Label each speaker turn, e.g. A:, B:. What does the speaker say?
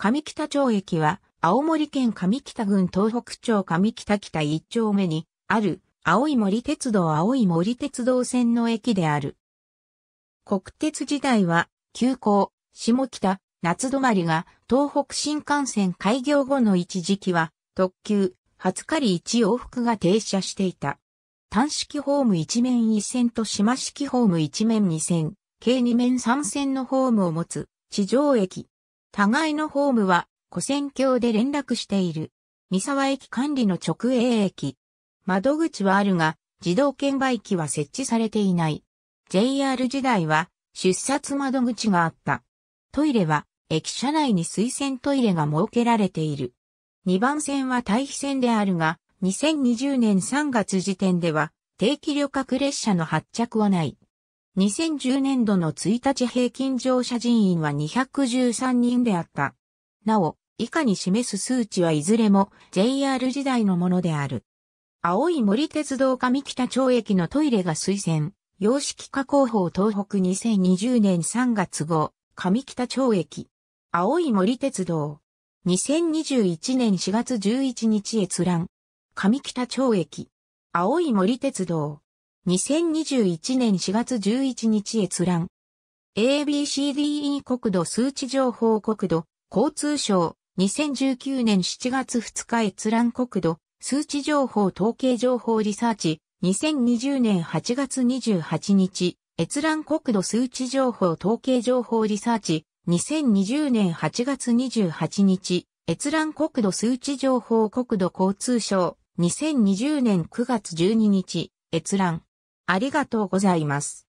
A: 上北町駅は、青森県上北郡東北町上北北一丁目にある、青い森鉄道青い森鉄道線の駅である。国鉄時代は、急行、下北、夏止まりが東北新幹線開業後の一時期は、特急、初狩り一往復が停車していた。単式ホーム一面一線と島式ホーム一面二線、計二面三線のホームを持つ地上駅。互いのホームは、古戦橋で連絡している。三沢駅管理の直営駅。窓口はあるが、自動券売機は設置されていない。JR 時代は、出札窓口があった。トイレは、駅舎内に水洗トイレが設けられている。2番線は対比線であるが、2020年3月時点では、定期旅客列車の発着はない。2010年度の1日平均乗車人員は213人であった。なお、以下に示す数値はいずれも JR 時代のものである。青い森鉄道上北町駅のトイレが推薦。様式化工法東北2020年3月号、上北町駅。青い森鉄道。2021年4月11日閲覧。上北町駅。青い森鉄道。2021年4月11日閲覧。ABCDE 国土数値情報国土、交通省、2019年7月2日閲覧国土、数値情報統計情報リサーチ、2020年8月28日、閲覧国土数値情報統計情報リサーチ、2020年8月28日、閲覧国土数値情報国土交通省、2020年9月12日、閲覧。ありがとうございま
B: す。